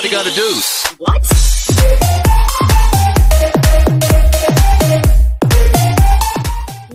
Everybody got a deuce. What?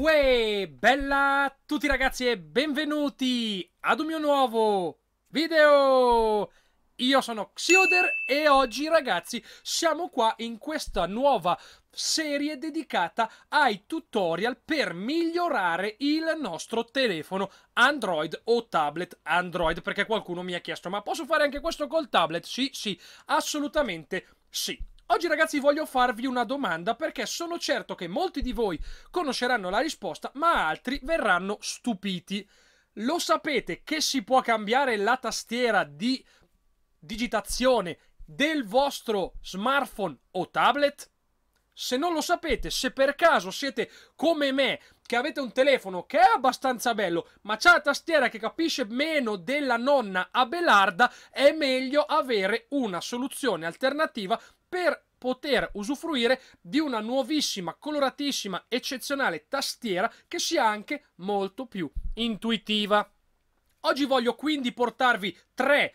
Uè, bella a tutti ragazzi e benvenuti ad un mio nuovo video! Io sono Xuder e oggi ragazzi siamo qua in questa nuova serie dedicata ai tutorial per migliorare il nostro telefono Android o tablet Android perché qualcuno mi ha chiesto ma posso fare anche questo col tablet? Sì, sì, assolutamente sì. Oggi ragazzi voglio farvi una domanda perché sono certo che molti di voi conosceranno la risposta ma altri verranno stupiti. Lo sapete che si può cambiare la tastiera di digitazione del vostro smartphone o tablet? Se non lo sapete, se per caso siete come me, che avete un telefono che è abbastanza bello, ma c'è la tastiera che capisce meno della nonna Abelarda, è meglio avere una soluzione alternativa per poter usufruire di una nuovissima, coloratissima, eccezionale tastiera che sia anche molto più intuitiva. Oggi voglio quindi portarvi tre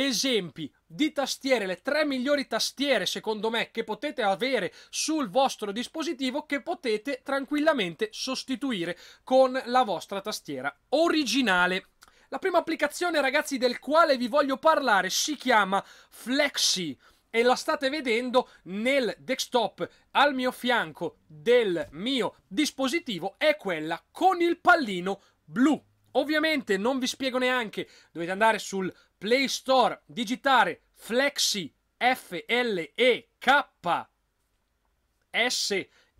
esempi di tastiere, le tre migliori tastiere secondo me che potete avere sul vostro dispositivo che potete tranquillamente sostituire con la vostra tastiera originale. La prima applicazione ragazzi del quale vi voglio parlare si chiama Flexi e la state vedendo nel desktop al mio fianco del mio dispositivo è quella con il pallino blu. Ovviamente non vi spiego neanche, dovete andare sul Play Store, digitare Flexi F L E K S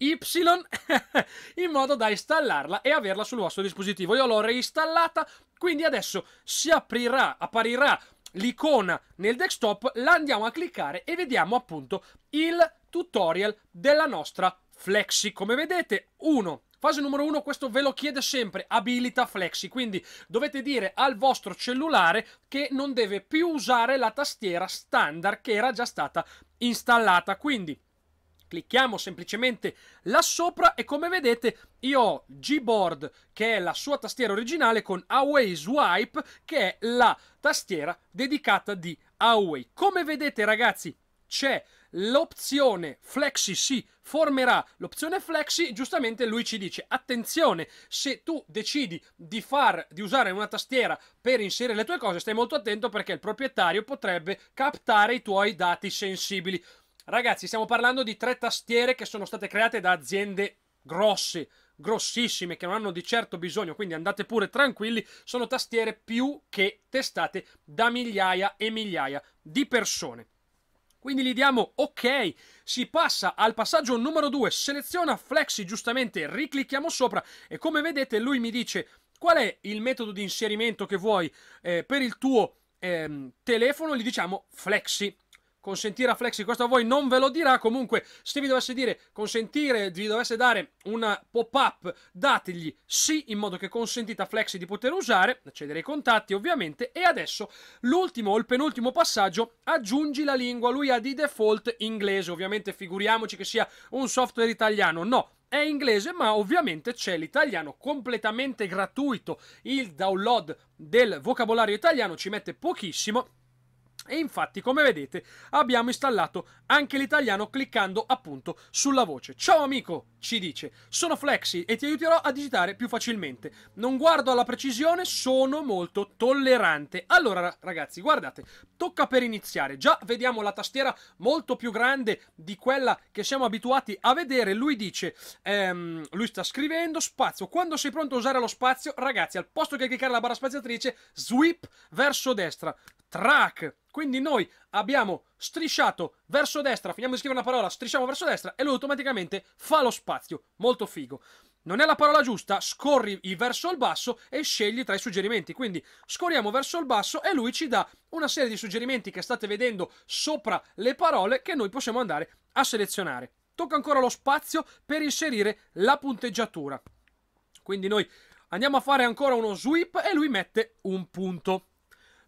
Y in modo da installarla e averla sul vostro dispositivo. Io l'ho reinstallata, quindi adesso si aprirà, apparirà l'icona nel desktop, la andiamo a cliccare e vediamo appunto il tutorial della nostra Flexi. Come vedete, 1 Fase numero 1, questo ve lo chiede sempre, abilita Flexi, quindi dovete dire al vostro cellulare che non deve più usare la tastiera standard che era già stata installata, quindi clicchiamo semplicemente là sopra e come vedete io ho Gboard che è la sua tastiera originale con Away Swipe che è la tastiera dedicata di Away. Come vedete ragazzi c'è l'opzione Flexi si formerà l'opzione Flexi, giustamente lui ci dice attenzione, se tu decidi di, far, di usare una tastiera per inserire le tue cose, stai molto attento perché il proprietario potrebbe captare i tuoi dati sensibili. Ragazzi, stiamo parlando di tre tastiere che sono state create da aziende grosse, grossissime che non hanno di certo bisogno, quindi andate pure tranquilli, sono tastiere più che testate da migliaia e migliaia di persone. Quindi gli diamo ok, si passa al passaggio numero 2, seleziona Flexi giustamente, riclicchiamo sopra e come vedete lui mi dice qual è il metodo di inserimento che vuoi eh, per il tuo eh, telefono, gli diciamo Flexi consentire a Flexi, questo a voi non ve lo dirà, comunque se vi dovesse dire consentire, vi dovesse dare una pop-up, dategli sì in modo che consentite a Flexi di poter usare, accedere ai contatti ovviamente e adesso l'ultimo o il penultimo passaggio, aggiungi la lingua, lui ha di default inglese, ovviamente figuriamoci che sia un software italiano, no, è inglese, ma ovviamente c'è l'italiano completamente gratuito. Il download del vocabolario italiano ci mette pochissimo e infatti, come vedete, abbiamo installato anche l'italiano cliccando appunto sulla voce. Ciao amico, ci dice, sono Flexi e ti aiuterò a digitare più facilmente. Non guardo alla precisione, sono molto tollerante. Allora ragazzi, guardate, tocca per iniziare. Già vediamo la tastiera molto più grande di quella che siamo abituati a vedere. Lui dice, ehm, lui sta scrivendo, spazio. Quando sei pronto a usare lo spazio, ragazzi, al posto che cliccare la barra spaziatrice, sweep verso destra track. Quindi noi abbiamo strisciato verso destra, finiamo di scrivere una parola, strisciamo verso destra e lui automaticamente fa lo spazio. Molto figo. Non è la parola giusta, scorri il verso il basso e scegli tra i suggerimenti. Quindi scorriamo verso il basso e lui ci dà una serie di suggerimenti che state vedendo sopra le parole che noi possiamo andare a selezionare. Tocca ancora lo spazio per inserire la punteggiatura. Quindi noi andiamo a fare ancora uno sweep e lui mette un punto.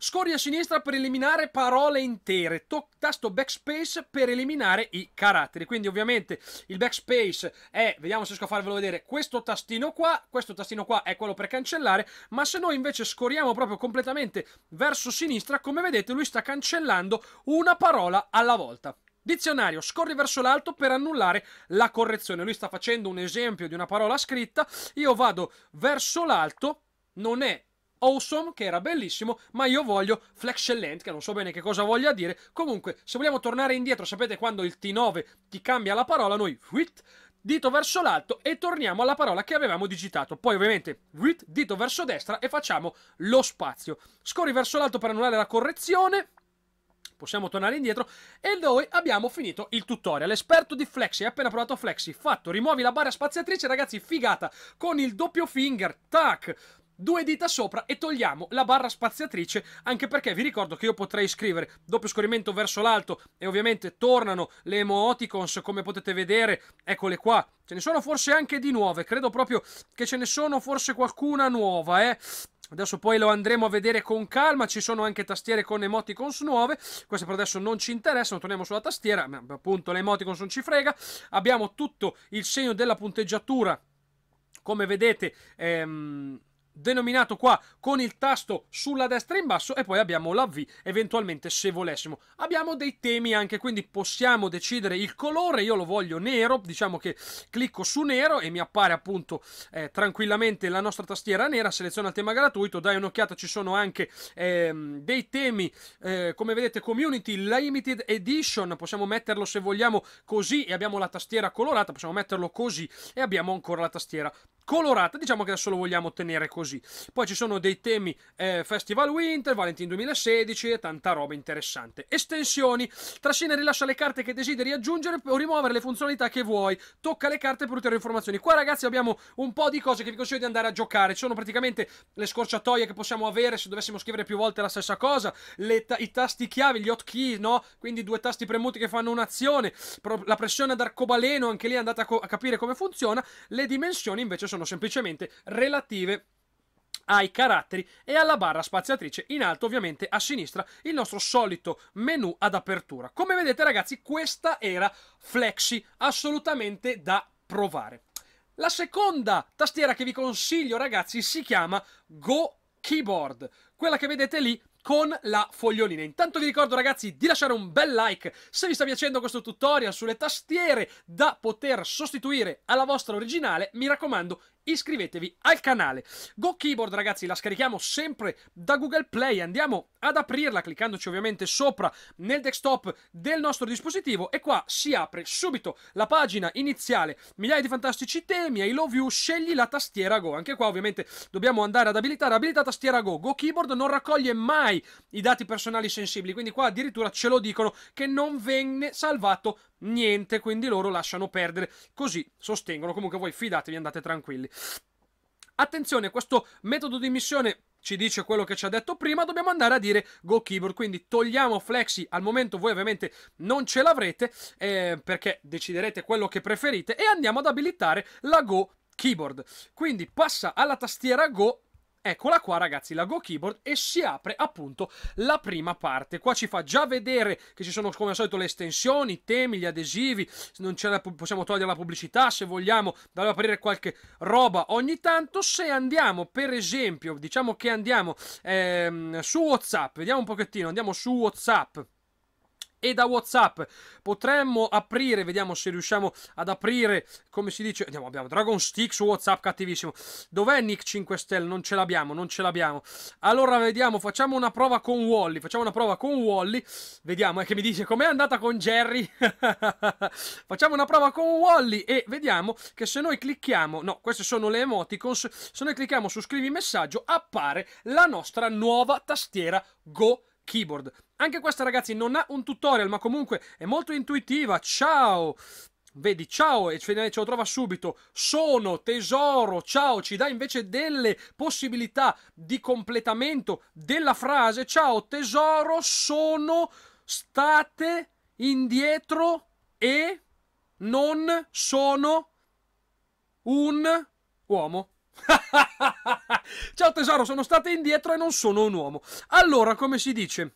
Scorri a sinistra per eliminare parole intere, tasto backspace per eliminare i caratteri. Quindi ovviamente il backspace è, vediamo se riesco a farvelo vedere, questo tastino qua, questo tastino qua è quello per cancellare, ma se noi invece scorriamo proprio completamente verso sinistra, come vedete lui sta cancellando una parola alla volta. Dizionario, scorri verso l'alto per annullare la correzione. Lui sta facendo un esempio di una parola scritta, io vado verso l'alto, non è awesome, che era bellissimo, ma io voglio flexcellent, che non so bene che cosa voglia dire. Comunque, se vogliamo tornare indietro, sapete quando il T9 ti cambia la parola, noi whit, dito verso l'alto e torniamo alla parola che avevamo digitato. Poi ovviamente whit, dito verso destra e facciamo lo spazio. Scorri verso l'alto per annullare la correzione, possiamo tornare indietro e noi abbiamo finito il tutorial. L'esperto di Flexi, hai appena provato Flexi, fatto, rimuovi la barra spaziatrice, ragazzi, figata, con il doppio finger, tac, due dita sopra e togliamo la barra spaziatrice, anche perché vi ricordo che io potrei scrivere doppio scorrimento verso l'alto e ovviamente tornano le emoticons come potete vedere, eccole qua, ce ne sono forse anche di nuove, credo proprio che ce ne sono forse qualcuna nuova, eh. Adesso poi lo andremo a vedere con calma, ci sono anche tastiere con emoticons nuove, queste per adesso non ci interessano, torniamo sulla tastiera, ma appunto le emoticons non ci frega, abbiamo tutto il segno della punteggiatura, come vedete... Ehm denominato qua con il tasto sulla destra in basso e poi abbiamo la V eventualmente se volessimo abbiamo dei temi anche quindi possiamo decidere il colore io lo voglio nero diciamo che clicco su nero e mi appare appunto eh, tranquillamente la nostra tastiera nera seleziona il tema gratuito dai un'occhiata ci sono anche eh, dei temi eh, come vedete community limited edition possiamo metterlo se vogliamo così e abbiamo la tastiera colorata possiamo metterlo così e abbiamo ancora la tastiera colorata, diciamo che adesso lo vogliamo tenere così. Poi ci sono dei temi eh, Festival Winter, Valentin 2016 e tanta roba interessante. Estensioni. Trascina e rilascia le carte che desideri aggiungere o rimuovere le funzionalità che vuoi. Tocca le carte per ulteriori informazioni. Qua ragazzi abbiamo un po' di cose che vi consiglio di andare a giocare. Ci sono praticamente le scorciatoie che possiamo avere se dovessimo scrivere più volte la stessa cosa, ta i tasti chiave, gli hotkey, no? Quindi due tasti premuti che fanno un'azione, la pressione ad arcobaleno, anche lì andate a, a capire come funziona. Le dimensioni invece sono sono semplicemente relative ai caratteri e alla barra spaziatrice in alto ovviamente a sinistra il nostro solito menu ad apertura come vedete ragazzi questa era Flexi assolutamente da provare la seconda tastiera che vi consiglio ragazzi si chiama Go Keyboard quella che vedete lì con la fogliolina. Intanto vi ricordo ragazzi di lasciare un bel like se vi sta piacendo questo tutorial sulle tastiere da poter sostituire alla vostra originale. Mi raccomando iscrivetevi al canale. Go Keyboard, ragazzi, la scarichiamo sempre da Google Play. Andiamo ad aprirla cliccandoci ovviamente sopra nel desktop del nostro dispositivo e qua si apre subito la pagina iniziale. Migliaia di fantastici temi, I love you, scegli la tastiera Go. Anche qua ovviamente dobbiamo andare ad abilitare abilita tastiera Go. Go Keyboard non raccoglie mai i dati personali sensibili, quindi qua addirittura ce lo dicono che non venne salvato niente, quindi loro lasciano perdere. Così sostengono, comunque voi fidatevi, andate tranquilli. Attenzione, questo metodo di missione ci dice quello che ci ha detto prima, dobbiamo andare a dire go keyboard, quindi togliamo flexi, al momento voi ovviamente non ce l'avrete eh, perché deciderete quello che preferite e andiamo ad abilitare la go keyboard. Quindi passa alla tastiera go Eccola qua ragazzi, la Go Keyboard e si apre appunto la prima parte. Qua ci fa già vedere che ci sono come al solito le estensioni, i temi, gli adesivi, la, possiamo togliere la pubblicità se vogliamo, dare aprire qualche roba ogni tanto. Se andiamo per esempio, diciamo che andiamo ehm, su Whatsapp, vediamo un pochettino, andiamo su Whatsapp e da WhatsApp. Potremmo aprire, vediamo se riusciamo ad aprire, come si dice, andiamo, abbiamo Dragon Stick su WhatsApp, cattivissimo. Dov'è Nick 5 Stelle? Non ce l'abbiamo, non ce l'abbiamo. Allora vediamo, facciamo una prova con Wally, facciamo una prova con Wally. Vediamo, è che mi dice com'è andata con Jerry. facciamo una prova con Wally e vediamo che se noi clicchiamo, no, queste sono le emoticons, se noi clicchiamo su scrivi messaggio appare la nostra nuova tastiera Go Keyboard. Anche questa ragazzi non ha un tutorial ma comunque è molto intuitiva. Ciao! Vedi, ciao, e ce lo trova subito. Sono, tesoro, ciao, ci dà invece delle possibilità di completamento della frase. Ciao, tesoro, sono, state indietro e non sono un uomo. ciao tesoro, sono state indietro e non sono un uomo. Allora, come si dice?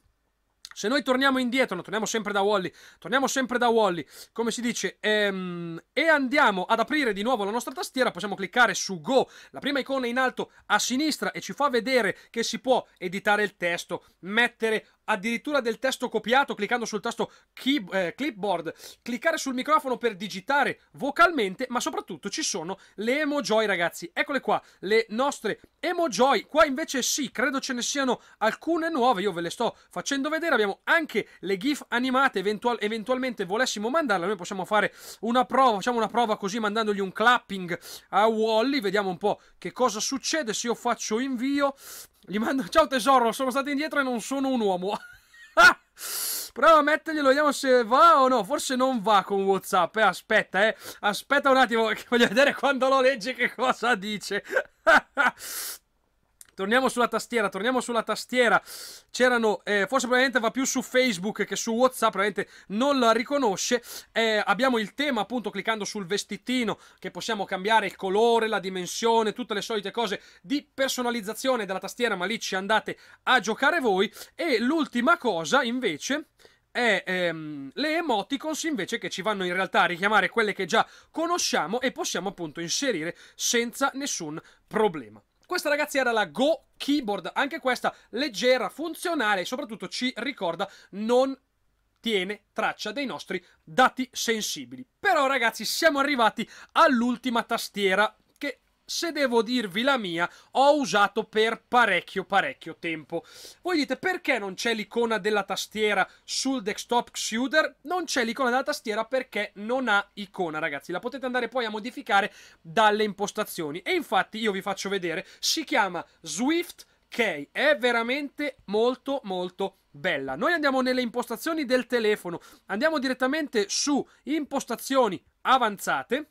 Se noi torniamo indietro, no, torniamo sempre da Wally, torniamo sempre da Wally, come si dice, ehm, e andiamo ad aprire di nuovo la nostra tastiera, possiamo cliccare su Go, la prima icona in alto a sinistra e ci fa vedere che si può editare il testo, mettere addirittura del testo copiato cliccando sul tasto key, eh, clipboard, cliccare sul microfono per digitare vocalmente, ma soprattutto ci sono le emojoy ragazzi. Eccole qua, le nostre emojoy. Qua invece sì, credo ce ne siano alcune nuove, io ve le sto facendo vedere. Abbiamo anche le GIF animate, eventual eventualmente volessimo mandarle, noi possiamo fare una prova, facciamo una prova così mandandogli un clapping a Wally, vediamo un po' che cosa succede se io faccio invio. Gli mando, ciao tesoro, sono stato indietro e non sono un uomo. Ah! Prova a metterglielo, vediamo se va o no. Forse non va con WhatsApp. Eh. Aspetta, eh. Aspetta un attimo, voglio vedere quando lo legge che cosa dice. torniamo sulla tastiera, torniamo sulla tastiera. C'erano, eh, forse probabilmente va più su Facebook che su WhatsApp, probabilmente non la riconosce. Eh, abbiamo il tema appunto cliccando sul vestitino che possiamo cambiare il colore, la dimensione, tutte le solite cose di personalizzazione della tastiera, ma lì ci andate a giocare voi. E l'ultima cosa invece è ehm, le emoticons invece che ci vanno in realtà a richiamare quelle che già conosciamo e possiamo appunto inserire senza nessun problema. Questa ragazzi era la Go Keyboard, anche questa leggera, funzionale e soprattutto ci ricorda non tiene traccia dei nostri dati sensibili. Però ragazzi siamo arrivati all'ultima tastiera se devo dirvi la mia, ho usato per parecchio parecchio tempo. Voi dite perché non c'è l'icona della tastiera sul desktop Xuder? Non c'è l'icona della tastiera perché non ha icona, ragazzi. La potete andare poi a modificare dalle impostazioni. E infatti io vi faccio vedere, si chiama Swift Key. È veramente molto molto bella. Noi andiamo nelle impostazioni del telefono, andiamo direttamente su impostazioni avanzate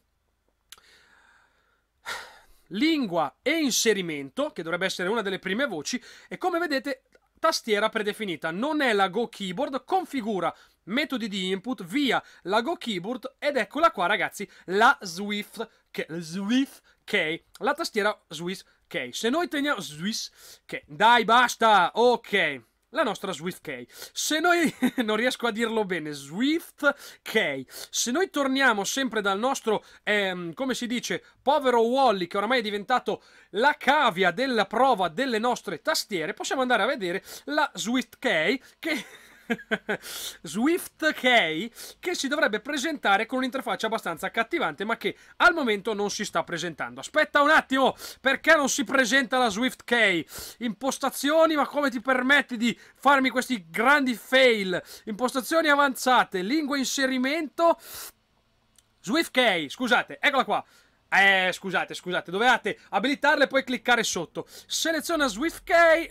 lingua e inserimento, che dovrebbe essere una delle prime voci, e come vedete tastiera predefinita, non è la Go Keyboard, configura metodi di input via la Go Keyboard ed eccola qua ragazzi, la Swift, che, Swift Key, la tastiera Swiss Key. Se noi teniamo Swiss Key, dai basta, ok la nostra Swift K. Se noi, non riesco a dirlo bene, Swift K, se noi torniamo sempre dal nostro, ehm, come si dice, povero Wally che oramai è diventato la cavia della prova delle nostre tastiere, possiamo andare a vedere la Swift K che Swift K che si dovrebbe presentare con un'interfaccia abbastanza accattivante ma che al momento non si sta presentando. Aspetta un attimo, perché non si presenta la Swift K? Impostazioni, ma come ti permetti di farmi questi grandi fail? Impostazioni avanzate, lingua inserimento... Swift K, scusate, eccola qua. Eh, scusate, scusate, dovevate abilitarle e poi cliccare sotto. Seleziona SwiftK,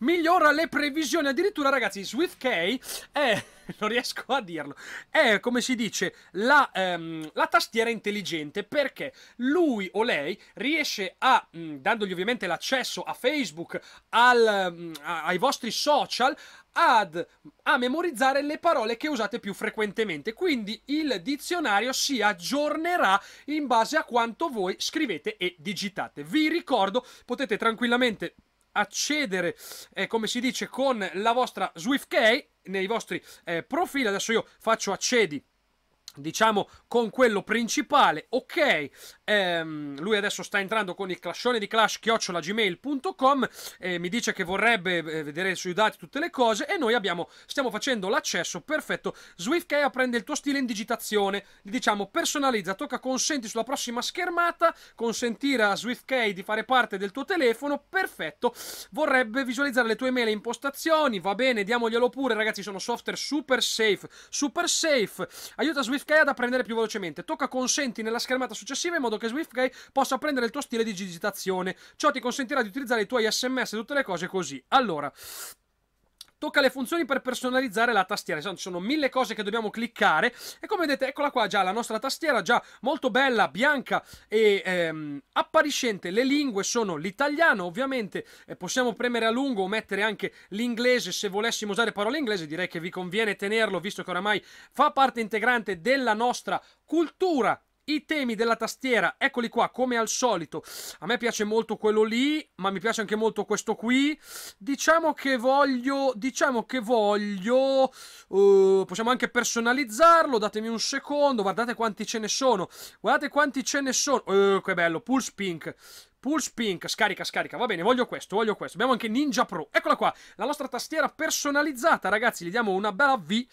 migliora le previsioni. Addirittura, ragazzi, SwiftK è non riesco a dirlo. È come si dice la, ehm, la tastiera intelligente perché lui o lei riesce a, mh, mm, dandogli ovviamente l'accesso a Facebook, al, mh, mm, a, ai vostri social, ad, a memorizzare le parole che usate più frequentemente. Quindi il dizionario si aggiornerà in base a quanto voi scrivete e digitate. Vi ricordo, potete tranquillamente accedere, eh, come si dice, con la vostra SwiftKey nei vostri eh, profili. Adesso io faccio accedi diciamo con quello principale ok ehm, lui adesso sta entrando con il clascione di clash chiocciolagmail.com eh, mi dice che vorrebbe eh, vedere sui dati tutte le cose e noi abbiamo, stiamo facendo l'accesso perfetto SwiftKea prende il tuo stile in digitazione diciamo personalizza tocca consenti sulla prossima schermata consentire a SwiftKea di fare parte del tuo telefono perfetto vorrebbe visualizzare le tue mail e impostazioni va bene diamoglielo pure ragazzi sono software super safe super safe aiuta SwiftKea SwiftGuy ad apprendere più velocemente. Tocca consenti nella schermata successiva in modo che SwiftGuy possa prendere il tuo stile di digitazione. Ciò ti consentirà di utilizzare i tuoi sms e tutte le cose così. Allora, tocca le funzioni per personalizzare la tastiera. Ci sono mille cose che dobbiamo cliccare e come vedete, eccola qua già la nostra tastiera, già molto bella, bianca e ehm, appariscente. Le lingue sono l'italiano, ovviamente eh, possiamo premere a lungo o mettere anche l'inglese se volessimo usare parole inglesi. Direi che vi conviene tenerlo visto che oramai fa parte integrante della nostra cultura i temi della tastiera, eccoli qua, come al solito. A me piace molto quello lì, ma mi piace anche molto questo qui. Diciamo che voglio... Diciamo che voglio... Uh, possiamo anche personalizzarlo, datemi un secondo. Guardate quanti ce ne sono. Guardate quanti ce ne sono. Uh, eh, che bello, Pulse Pink. Pulse Pink, scarica, scarica, va bene, voglio questo, voglio questo. Abbiamo anche Ninja Pro, eccola qua, la nostra tastiera personalizzata, ragazzi, gli diamo una bella V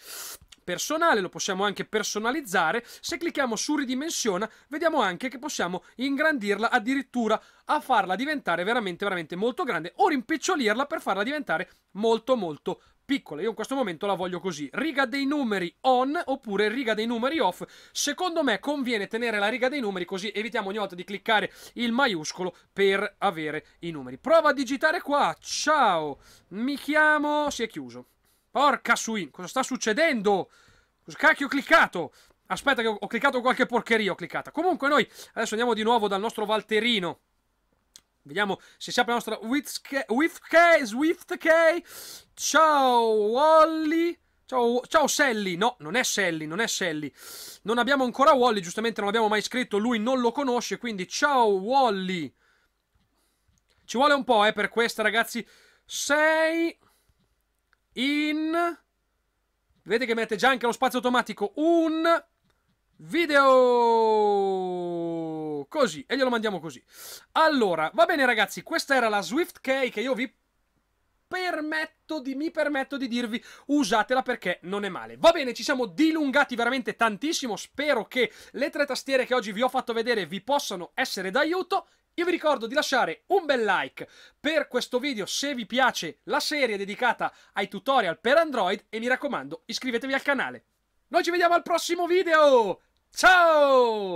personale, lo possiamo anche personalizzare. Se clicchiamo su ridimensiona, vediamo anche che possiamo ingrandirla addirittura a farla diventare veramente, veramente molto grande o rimpicciolirla per farla diventare molto, molto piccola. Io in questo momento la voglio così. Riga dei numeri on oppure riga dei numeri off. Secondo me conviene tenere la riga dei numeri così evitiamo ogni volta di cliccare il maiuscolo per avere i numeri. Prova a digitare qua. Ciao, mi chiamo... Si è chiuso. Porca sui, cosa sta succedendo? Cosa cacchio ho cliccato? Aspetta che ho, ho cliccato qualche porcheria, ho cliccata. Comunque noi adesso andiamo di nuovo dal nostro Valterino. Vediamo se si apre la nostra Wifke, Swiftke. Ciao Wally. Ciao, ciao Sally. No, non è Sally, non è Sally. Non abbiamo ancora Wally, giustamente non l'abbiamo mai scritto, lui non lo conosce, quindi ciao Wally. Ci vuole un po', eh, per questa, ragazzi. Sei in... Vedete che mette già anche lo spazio automatico un video così e glielo mandiamo così. Allora, va bene ragazzi, questa era la Swift K che io vi permetto di, mi permetto di dirvi usatela perché non è male. Va bene, ci siamo dilungati veramente tantissimo, spero che le tre tastiere che oggi vi ho fatto vedere vi possano essere d'aiuto io vi ricordo di lasciare un bel like per questo video se vi piace la serie dedicata ai tutorial per Android e mi raccomando iscrivetevi al canale. Noi ci vediamo al prossimo video! Ciao!